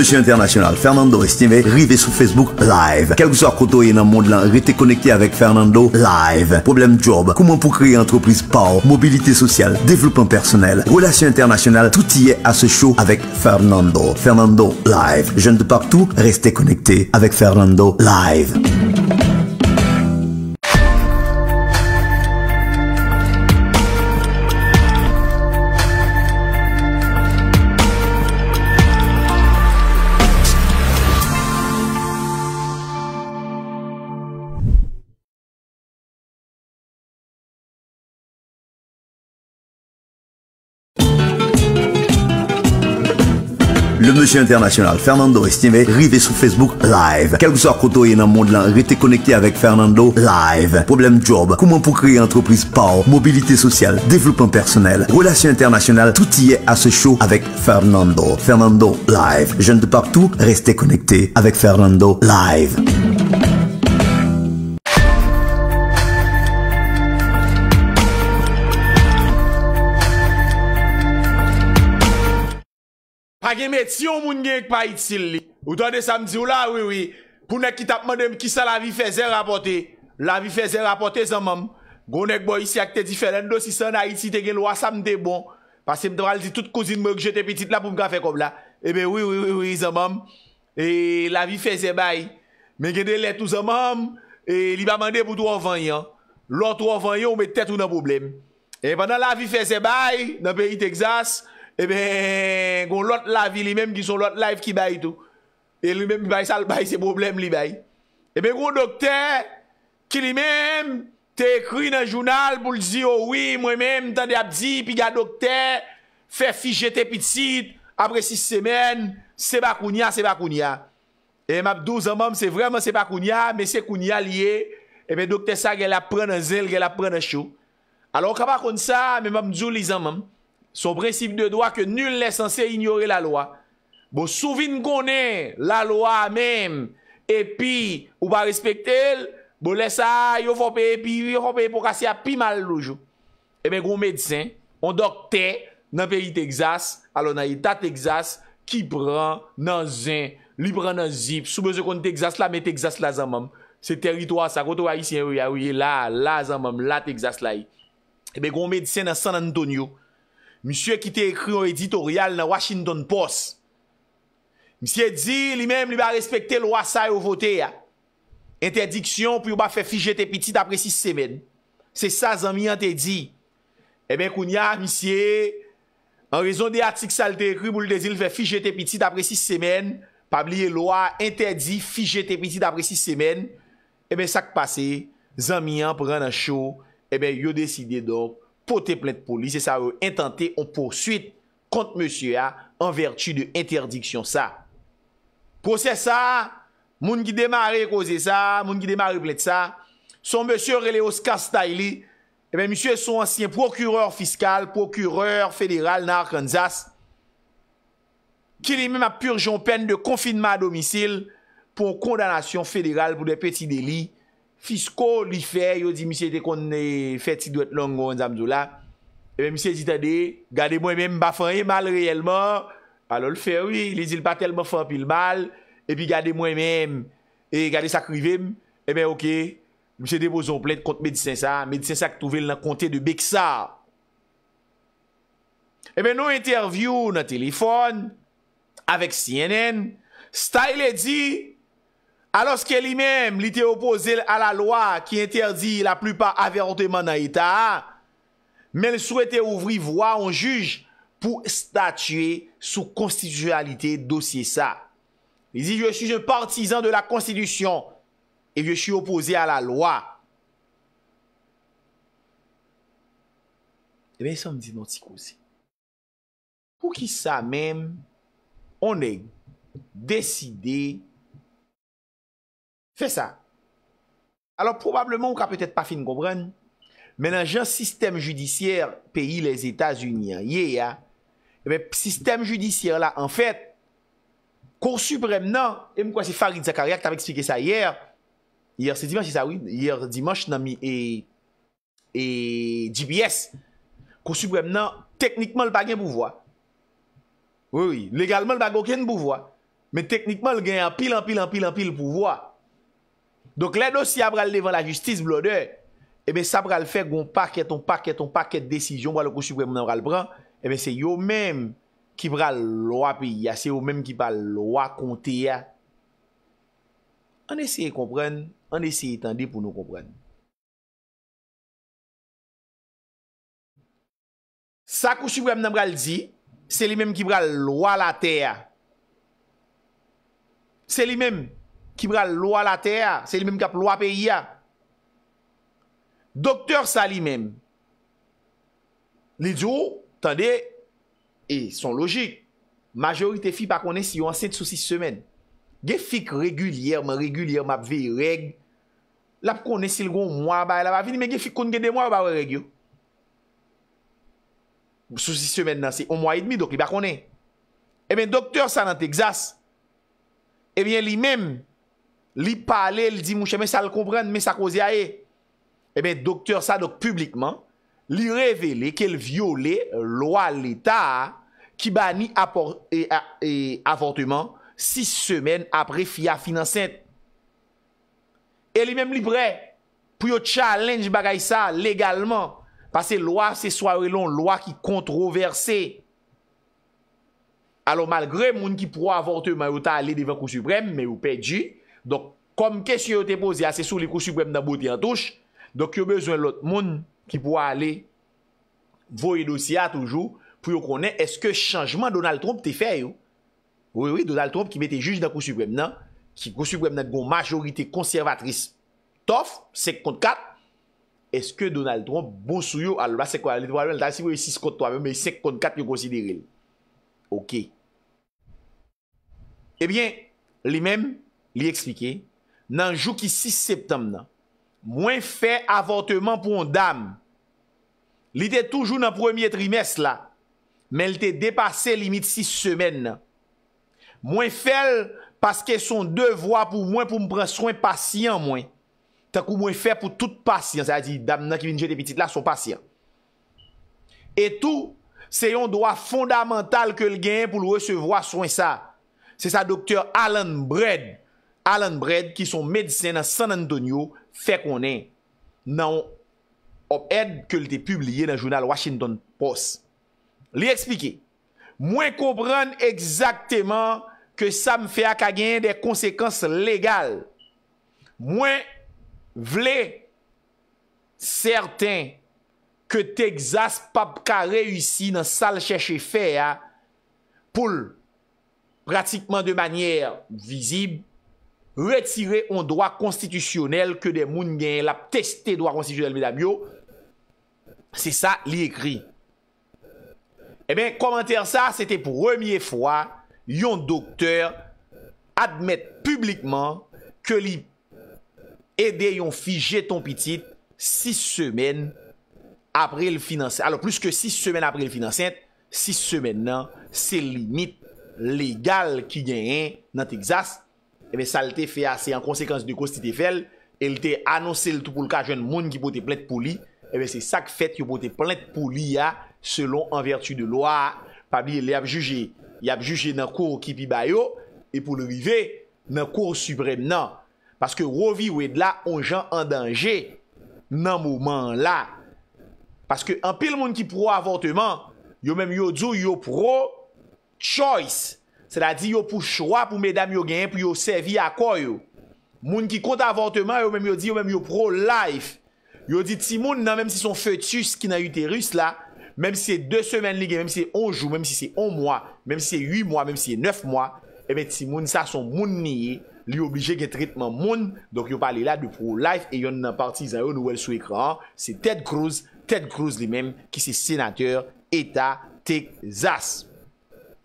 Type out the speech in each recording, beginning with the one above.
Monsieur International, Fernando Estimé, rive sur Facebook live. Quel que soit côté dans le monde là, restez connecté avec Fernando live. Problème job, comment pour créer entreprise power, mobilité sociale, développement personnel, relations internationales, tout y est à ce show avec Fernando. Fernando live. Jeunes de partout, restez connectés avec Fernando live. Le monsieur international Fernando Estimé rivé sur Facebook live. Quel que soit côté dans le monde là, restez connecté avec Fernando live. Problème job, comment pour créer entreprise power, mobilité sociale, développement personnel, relations internationales, tout y est à ce show avec Fernando. Fernando live. Jeunes de partout, restez connectés avec Fernando live. A gen met, si yo moun gen ek pa iti li. Ou tan de samdi ou la, woui woui. Pou nek ki tapman dem ki sa la vi feze rapote. La vi feze rapote zan mam. Gounen k bo yisi ak te diferendo. Si sa nan iti te gen lwa, samde bon. Pas se m te pral di tout kouzin mou ek jete petit la pou m ka fe kobla. Ebe eh woui woui woui zan mam. E la vi feze bay. Men gen de letou zan mam. E li pa mande pou 3 vanyan. Lò 3 vanyan ou me tet ou nan problem. E panan la vi feze bay. Nan pe yi Texas. Ebe, eh goun lot lavi li menm ki son lot laif ki bay tou. E li menm bay sal bay se problem li bay. Ebe, eh goun dokte, ki li menm, te ekri nan jounal pou li zi, oh oui, mwen menm, tan de ap zi, pi gwa dokte, fe fije te pitit, apre 6 semen, se ba koun ya, se ba koun ya. E map 12 an manm, se vreman se ba koun ya, me se koun ya liye, ebe eh dokte sa gè la pren an zel, gè la pren an chou. Alo, kapa kon sa, me mam djou li zan manm, Son bre sif de doa ke nul lè san se ignorè la loa. Bo souvin konè la loa mèm. Epi ou ba respektèl. Bo lè sa yo fopè epi yo fopè. Po kasi api mal lojou. Emen goun mèdisen. On dokte nan peri Texas. Alon a yi ta Texas. Ki pran nan zin. Li pran nan zip. Sou bezè kon Texas la. Mè Texas la zanmèm. Se teritwa sa. Goutou a yi si yi. La zanmèm. La Texas la yi. Emen goun mèdisen nan San Antonio. Misyè ki te ekri an editorial nan Washington Post. Misyè di, li menm li ba respekte lwa sa yo vote ya. Interdiksyon pou yo ba fe fijete piti dapre 6 semen. Se sa, zanmiyan te di. Eben, kounya, misye, an rezon de atik sa li te ekri pou li de zil fe fijete piti dapre 6 semen, pabliye lwa, interdi, fijete piti dapre 6 semen. Eben, sak pase, zanmiyan pren an show. Eben, yo deside dok. pote plainte police et ça a intenté en poursuite contre monsieur a en vertu de interdiction ça. Procès ça, moun qui démarré causer ça, moun qui démarré plainte ça, son monsieur relé Oscar et eh bien monsieur son ancien procureur fiscal, procureur fédéral dans Arkansas qui lui-même a purge une peine de confinement à domicile pour condamnation fédérale pour des petits délits Fisko li fè, yo di mi sè de kon e, fèt si dwet longon zanmzou la. Ebe mi sè di ta de, gade mwen mèm ba fè yè e mal reyèlman. Alo l fè, wè, li zil pa telman fè apil mal. E pi gade mwen mèm, e gade sakri vèm. Ebe ok, mi sè de bo zon plèt kont Medi 500. Medi 500 ki touvel nan kontè de Beksa. Ebe nou intervyou nan telefon, avèk CNN, stè ilè e di... aloske li mèm li te opose a la loa ki interdi la plupa a verote man an etat, men sou ete ouvri voa an juj pou statye sou konstitujalite dosye sa. Li si, je suis un partisan de la konstitujan et je suis opose a la loa. E eh ben, sa m di non ti kouzi. Pou ki sa mèm, on e deside Fè sa. Alors probablement ou ka pè tèt pa fin koubren, menajan sistem judisyèr peyi les Etats-Unis, yè ya, eh sistem judisyèr la, en fèt, kou suprèm nan, mkwa se Farid Zakaria, kt avè eksplike sa yè, yèr se dimanche, yè sa wè, yèr dimanche nan mi, e djibyes, kou suprèm nan, teknikman l pa gen pouvwa, wè wè, legalman l pa gò gen pouvwa, men teknikman l gen anpil, anpil, anpil, anpil pouvwa, Donk le dosi ap ral devan la justis blode Ebe eh sa pral fe goun paket, on paket, on paket Desijon wale kousi pou em nan pral pran Ebe se yo menm ki pral lwa pi ya Se yo menm ki pral lwa konti ya An esye kompran, an esye tendi pou nou kompran Sa kousi pou em nan pral di Se li menm ki pral lwa la te ya Se li menm Kibra lwa la teya. Se li menm kap lwa peyi ya. Dokter sa li menm. Li djou. Tande. E son logik. Majorite fi pa konen si yon 7-6 semen. Ge fik regulierman, regulierman apve yon reg. La pou konen si lgo mwa ba. La va vin menm ge fik koun gen de mwa ou ba we reg yo. Sousi semen nan se yon mwa yon demi. Dok li ba konen. E menm doktor sa nan Texas. E menm li menm. Li pale, li di mouche, me sa l kompren, me sa kouzi ae. Ebe, eh doktor sa, dok, publikman, li revele ke l viole lwa l'Etat ki ba ni avortement 6 semen apre fia financent. E li menm li bre, pou yo challenge bagay sa legalman, pase lwa se soare lon, lwa ki kontroverse. Alo, malgre moun ki pou avortement, yo ta ale devan kou suprem, me ou pe di, Donk, kom kesye yo te pose, a se sou li kousupwem nan bote an touche, donk yo bezwen lot moun ki pou a ale voye dosya toujou, pou yo konen, eske chanjman Donald Trump te fe yo? Oui, oui, Donald Trump ki mette juj nan kousupwem nan, ki kousupwem nan gwo majorite konservatris tof, 54, eske Donald Trump bousou yo al ba se kwa? Li do alwen, ta si wè yon 6,53, men 54 yo konsidere. Ok. Ebyen, eh li menm, li eksplike, nan jou ki 6 septem nan, mwen fè avortement pou yon dam. Li te toujou nan premier trimès la, men li te depase limit 6 semen nan. Mwen fè l, paske son devwa pou mwen pou mwen pren soin pasyen mwen, takou mwen fè pou tout pasyen, sa di dam nan ki vin jete pitit la, son pasyen. Etou, se yon doa fondamental ke l gen pou l resevo a soin sa, se sa doktèr Alan Bredd, Alan Bred ki son medisen nan San Antonio fe konen nan op ed ke li te publye nan jounal Washington Post. Li ekspike, mwen kompran ekzakteman ke sa mfe ak agyen de konsekans legal. Mwen vle certain ke Texas pap ka rey usi nan sal cheche fe ya pou pratikman de manyer vizib. retire yon doa konstitisyonel ke de moun gen, la pteste doa konstitisyonel beda myo, se sa li ekri. E ben, komenter sa, se te pou remye fwa, yon doktor admet publikman ke li ede yon fi jeton pitit 6 semen apre l'finansyen, 6 semen nan, se limit legal ki gen yon nan Texas, ebe eh sa lte fe ase an konsekans de kosti te fel, e lte anonsel tout pou lka jwen moun ki pou te plet pou li, ebe se sak fet yo pou te plet pou li ya, selon an vertu de lo a, pabli li ap juje, li ap juje nan kou ki pi bayo, e pou le vive nan kou soubred nan, paske rovi ou edla on jan an denje, nan mouman la, paske an pil moun ki pou ro avortement, yo menm yo dzo yo pou ro, choice, Sè la di yo pou chwa pou mèdame yo gen, pou yo servi a kwa yo. Moun ki kont avortement yo, mèm yo di yo mèm yo pro-life. Yo di ti moun nan, mèm si son fetus ki nan uterus la, mèm si se 2 semen li gen, mèm si se 1 jou, mèm si se 1 mwa, mèm si se 8 mwa, mèm si se 9 mwa, e mèm ti moun sa son moun niye, li yo obligé gen tritman moun, donk yo pale la di pro-life, e yon nan partizan yo nouvel sou ekran, se Ted Cruz, Ted Cruz li mèm, ki se senateur ETA Texas.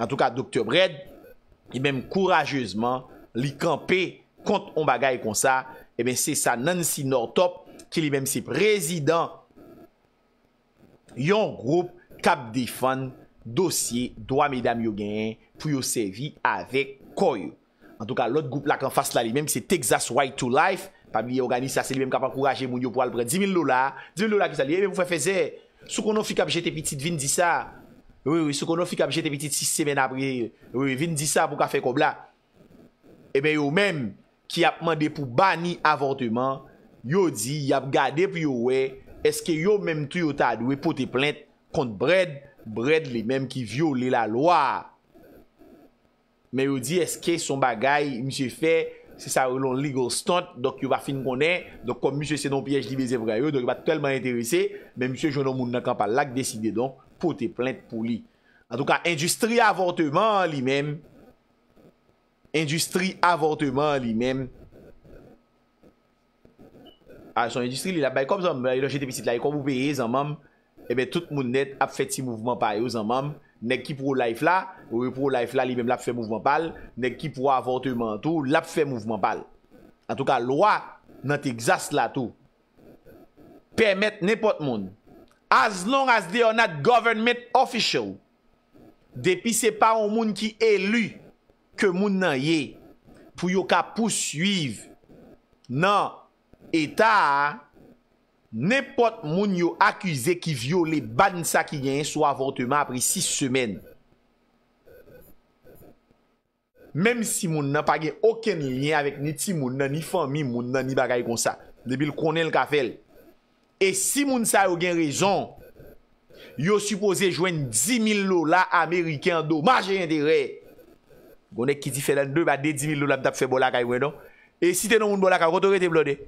An tou ka Dr. Bread, ki mèm kourajezman li kampe kont on bagay kon sa, e mèm se sa Nancy Northop, ki li mèm se prezidant yon group kap defan dosye doa mèdame yo gen pou yo sevi avèk koyo. En tout ka, lout group lak an fas la li mèm, ki se Texas White to Life, pa mi yon gani sa se li mèm kap akouraje moun yo po alpre, 10.000 lola, 10.000 lola ki sa li, e mèm pou fè fè zè, sou konon fi kap jetè pitit vin di sa, wè wè, se konon fi kap jete petit 6 semen apre, wè wè, vin di sa pou kafe kobla, e eh bè yo mèm, ki ap mande pou bani avortement, yo di, yap gade pou yo wè, eske yo mèm tu yo tad, wè pou te plente kont Bred, Bred li mèm ki viole la loa. Mè yo di, eske son bagay, msye fe, se sa ou lon legal stunt, dok yo va fin konen, dok kom msye se non piyej libeze vre yo, dok yo va telman enterese, msye jounon moun nan kapalak, deside donk, pou te plente pou li. An tou ka, industri avortement li menm. Industri avortement li menm. A, ah, son industri li la bay kom zan, yon jete bisit la, yon kom ou beye zan mam, ebe eh tout moun net ap fet si mouvment pal yo zan mam, nek ki pou ou laif la, ou pou ou laif la li menm la ap fet mouvment pal, nek ki pou avortement tou, la ap fet mouvment pal. An tou ka, lwa nan te gzas la tou. Permet nepot moun, as long as they are not government official, depi se pa ou moun ki elu, ke moun nan ye, pou yo ka pousuiv, nan, eta, nepot moun yo akuse ki viole ban sa ki gen, sou avonteman apri 6 semen. Mem si moun nan pa gen oken lyen avik ni ti moun nan, ni fami moun nan, ni bagay kon sa, depi l konen l ka fel. E si moun sa yon gen rezon, yo suppose jwen 10.000 lola Amerikan do. Maje yon de re. Gwonek ki ti fè nan 2, ba de 10.000 lola mta p fè bolaka yon. E si te nou moun bolaka, wotore te blode?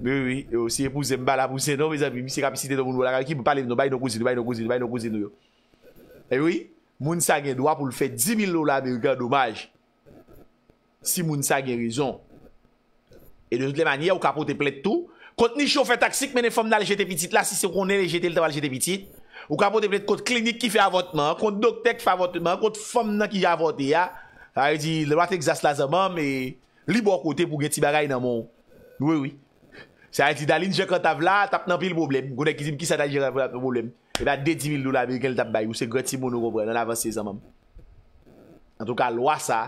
Bewi, yo si epouze mba la pouse, nou mizan, misi kapi si te nou moun bolaka, ki mou pale mnon, bayi nou kouze nou, bayi nou kouze nou, bayi nou kouze nou yo. Bewi, moun sa gen do, apou l fè 10.000 lola Amerikan do maj. Si moun sa gen rezon. E de tout le manye, yo kapote plet tou, kont ni choufe taksik menen fom nan lejete pitit la, si se konen lejete, l te va lejete pitit, ou ka pote pete kont klinik ki fe avotman, kont doktek fe avotman, kont fom nan ki je avote ya, a yi e di, le vat ek zas la zanman, me li bo akote pou gen ti bagay nan mon, noue wii, se a yi di dalin jek an tavla, tap nan pil boblem, gounen ki zim ki sa tajir an papil boblem, e ba de 10.000 dola be gen tap bay, ou se gwen ti bono govren, nan avansi zanman. An tou ka lwa sa,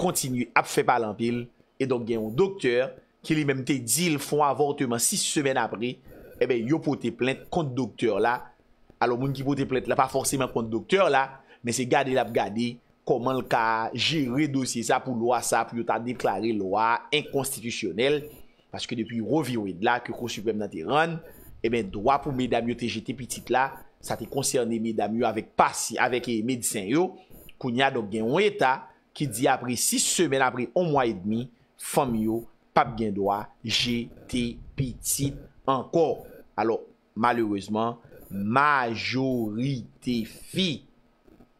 kontinu ap fe palan pil, e ki li menm te dil fon avortement 6 semen apre yo pou te plente kont doktor la alo moun ki pou te plente la pa forsemen kont doktor la men se gade la eh pou gade koman l ka jere dosye sa pou loa sa pou yo ta deklare loa inkonstitisyonel paske depi rovi oued la ke kon supem nan te ran e ben dwa pou medam yo te jet epitit la sa te konserne medam yo avek pasi avek e medisyen yo koun ya do gen ou etta ki di apre 6 semen apre 1 mwa edmi fon mi yo Pap gen doa, je te petit ankor. Alors, malheureseman, majori te fi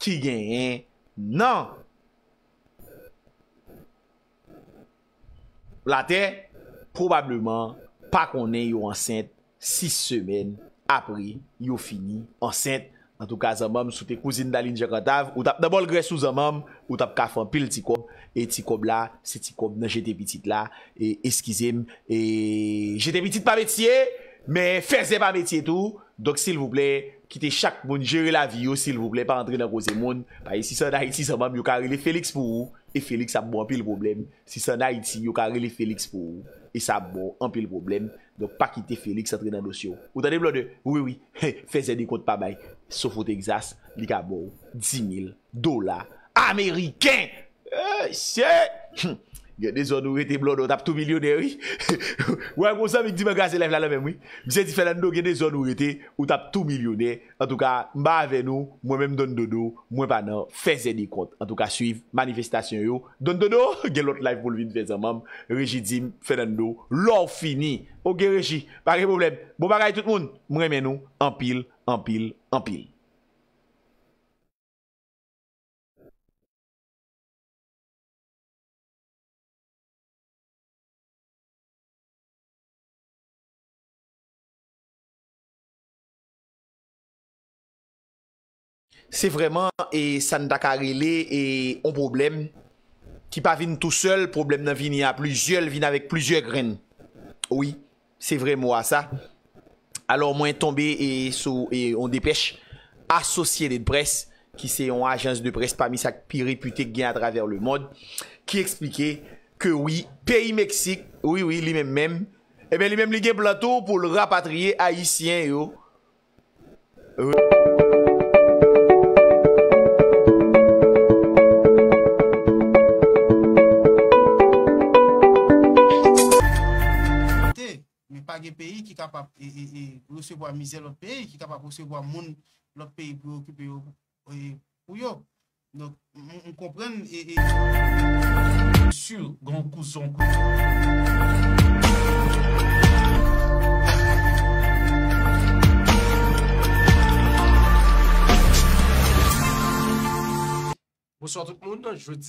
ki gen en, nan. La te, probableman, pa konen yo ansente, 6 semen apri, yo fini ansente. An tou ka zanman, sou te kouzin dalin jekantav, ou tap dabol gresou zanman, ou tap kafan pil ti kob, e ti kob la, se ti kob nan jete bitit la, e eskizim, e jete bitit pa metye, me feze pa metye tou, dok silvouple, kite chak moun jere la viyo, silvouple, pa andre nan goze moun, pa yisi sa da iti zanman, yo karile feliks pou ou. E Felix ap bo anpil problem. Si sa na iti, yo ka rele Felix pou. E sa bo anpil problem. Do pa kite Felix atre nan dosyo. Ou tade blode? Oui, oui. Fese de kont pa bay. Sofo Texas, li ka bo 10.000 dola. Ameriken! E se! gen de zon ou rete blon ou tap 2 milyonè, wè konsan mèk di mèk ase lev lalè mèm wè, mwen se di fè nan nou gen de zon ou rete ou tap 2 milyonè, an tou ka mba ave nou, mwen mèm don dodo, mwen pa nan feze di kont, an tou ka suiv, manifestasyon yo, don dodo, gen lot live moulvin feze an mam, reji di fè nan nou, lò fini, ok reji, pake problem, bon mwen mèm nou, an pil, an pil, an pil. Se vreman e san Dakarele e on problem Ki pa vin tout sol, problem nan vin ya plujel, vin avek plujel gren Oui, se vreman a sa Alors mwen tombe e sou, e on depèche Asocié de presse, ki se yon agens de presse Pamisa pi repute gen a traver le mod Ki explike ke oui, peyi Meksik Oui, oui, li men men E eh ben li men li gen plato pou l rapatriye Haitien yo Oui euh. ki kap ap e, e, e, recebo a mize lor peyi, ki kap ap recebo a moun lor peyi pou okipe yo pou yo. Non, moun kompren. Monsur Gon Kouson Monsur Gon Kouson